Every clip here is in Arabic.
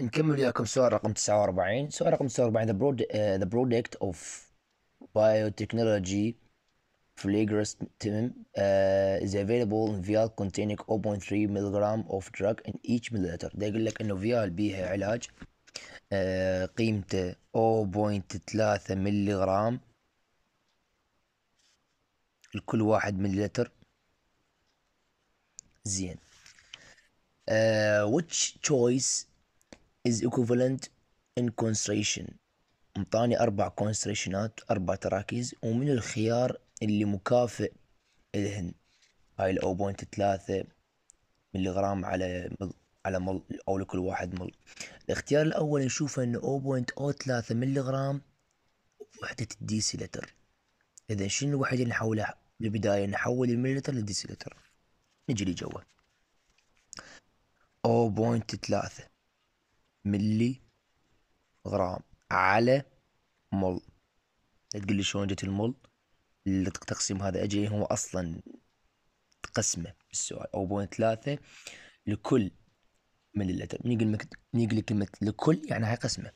نكمل وياكم سؤال رقم 49 سؤال رقم 49 the, broad, uh, the product of biotechnology team uh, is available in vial containing 0.3 mg of drug in each milliliter ده يقول لك انه فيال بيها علاج uh, قيمته 0.3 ملغرام لكل واحد مليلتر زين uh, which choice is equivalent in concentration مطاني أربع كونستريشنات أربع تراكيز ومن الخيار اللي مكافئ إلهن هاي الـ 0.3 ملي ملغرام على مل على مل أو لكل واحد مل الاختيار الأول نشوفه إنه أو ملي أو ثلاثة ملغرام وحدة الديسيلتر إذا شنو الوحيد اللي نحوله بالبداية نحول المليلتر للديسيلتر نجي لجوا أو بوينت ملي غرام على مول تقول لي شلون جت المول التقسيم هذا اجي هو أصلا تقسمه بالسؤال أو بوينت ثلاثة لكل من اللتر من يقول من يقول كلمة لكل يعني هاي قسمة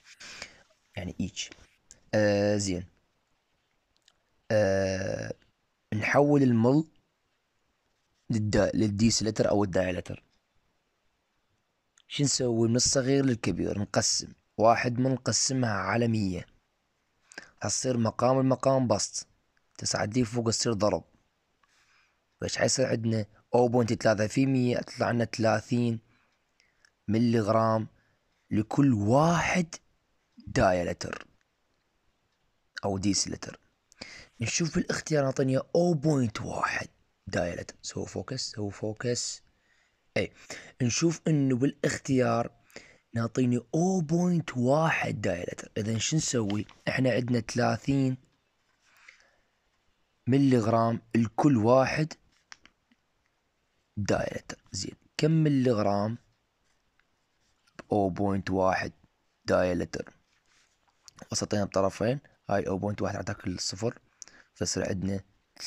يعني ايتش آه زين آه نحول المل للدي للديس لتر أو الداي لتر شو نسوي من الصغير للكبير نقسم واحد من نقسمها على مية حتصير مقام المقام بسط تسعة دي فوق تصير ضرب باش حيصير عندنا أو بوينت ثلاثة في مية تطلع عنا ثلاثين ملي غرام لكل واحد دايلتر أو ديسلتر نشوف بالاختيار أعطاني أو بوينت واحد دايلتر سو فوكس سو فوكس اي نشوف انه بالاختيار نعطيني 0.1 دايلتر اذا شو نسوي احنا عندنا 30 ملي غرام واحد دايلتر زين كم ملي غرام 0.1 دايلتر وسطين الطرفين هاي 0.1 عطاك الصفر فصير عندنا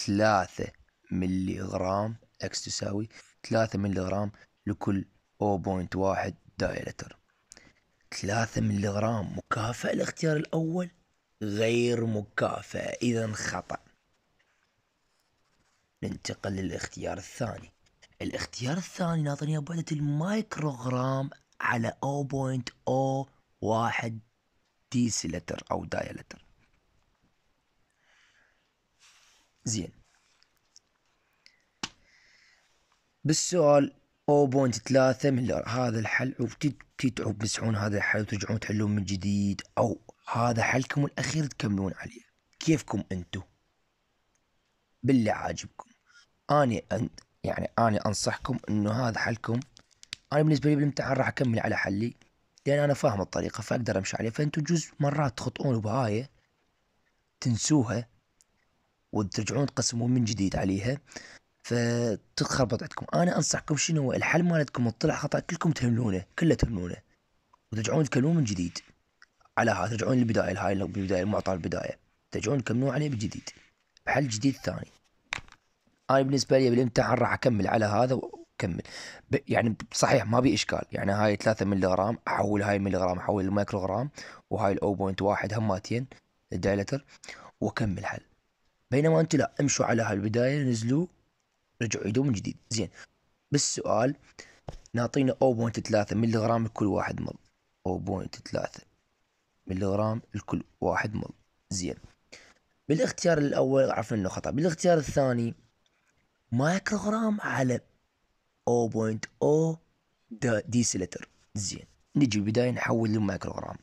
3 ملي غرام اكس تساوي 3 ملي غرام لكل 0.1 دايلتر 3 ملغرام مكافأة الاختيار الأول غير مكافأة إذا خطأ ننتقل للاختيار الثاني الاختيار الثاني ناطرين بعدة المايكروغرام على 0.01 ديسيلتر أو دايلتر زين بالسؤال 0.3 مليار هذا الحل وتتعب تمسحون هذا الحل وترجعون تحلون من جديد او هذا حلكم الاخير تكملون عليه كيفكم انتو باللي عاجبكم اني أنت يعني اني انصحكم انه هذا حلكم انا بالنسبه لي بالامتحان راح اكمل على حلي لان انا فاهم الطريقه فاقدر امشي عليه فانتو جزء مرات تخطئون بهاي تنسوها وترجعون تقسمون من جديد عليها فتتخربط عندكم انا انصحكم شنو هو الحل مالتكم الطلع خطا كلكم تهملونه كله تهملونه وترجعون تكلمون من جديد على هذا ترجعون للبدايه هاي البدايه المعطى البدايه ترجعون تكملون عليه بجديد بحل جديد ثاني انا بالنسبه لي بالامتحان راح اكمل على هذا واكمل ب... يعني صحيح ما بي اشكال يعني هاي 3 ملي غرام احول هاي ملي غرام احول المايكرو غرام وهاي بوينت واحد هماتين الدايلتر واكمل حل بينما انت لا امشوا على هاي البدايه نزلوا رجعوا عيدوه من جديد زين بالسؤال نعطينا 0.3 ملي غرام لكل واحد مل 0.3 ملي غرام لكل واحد مل زين بالاختيار الاول عرفنا انه خطا بالاختيار الثاني مايكرو غرام على 0.0 ديسلتر زين نجي بداية نحول غرام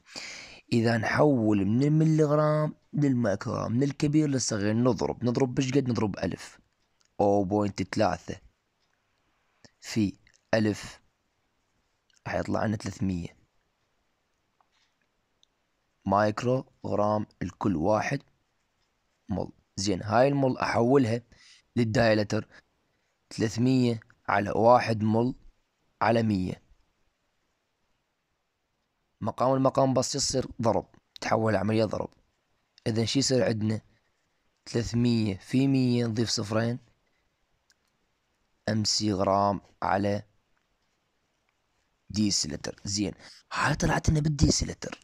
إذا نحول من الملغرام غرام من الكبير للصغير نضرب نضرب بش قد نضرب ألف 0.3 في ألف راح يطلع لنا 300 مايكرو غرام الكل واحد مول زين هاي المول أحولها للدايلتر 300 على واحد مول على 100 مقام المقام بس يصير ضرب تحول عملية ضرب إذا شي يصير عندنا 300 في 100 نضيف صفرين امسي غرام على سلتر زين هاي طلعت لنا سلتر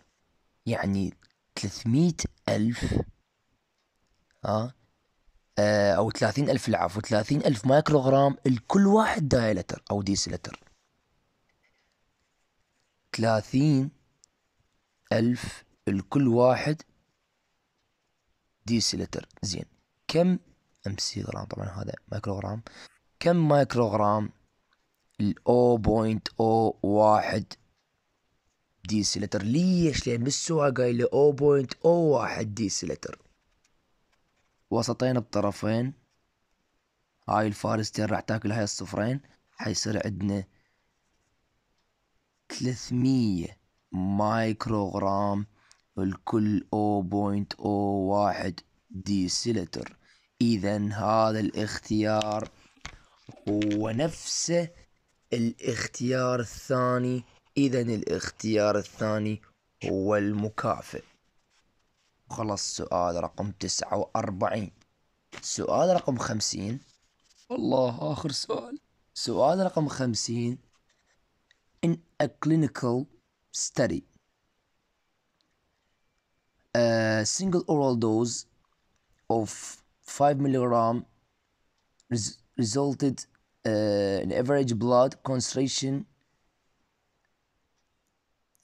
يعني 300 ألف ها آه أو 30 ألف العفو 30 ألف مايكروغرام لكل واحد دايلتر أو سلتر 30 ألف لكل واحد سلتر زين كم أمسي غرام طبعا هذا مايكروغرام كم مايكروغرام ال 0.01 ديسيلتر ليش لان بالسوعة قايل 0.01 ديسيلتر وسطين بطرفين هاي الفارستين راح تاكل هاي الصفرين حيصير عندنا 300 مايكروغرام الكل 0.01 ديسيلتر اذا هذا الاختيار هو نفسه الاختيار الثاني اذا الاختيار الثاني هو المكافئ خلص سؤال رقم تسعة وأربعين سؤال رقم خمسين الله آخر سؤال سؤال رقم خمسين in a clinical study a single oral dose of 5 milligram resulted uh, in average blood concentration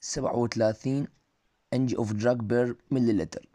37 ng of drug per milliliter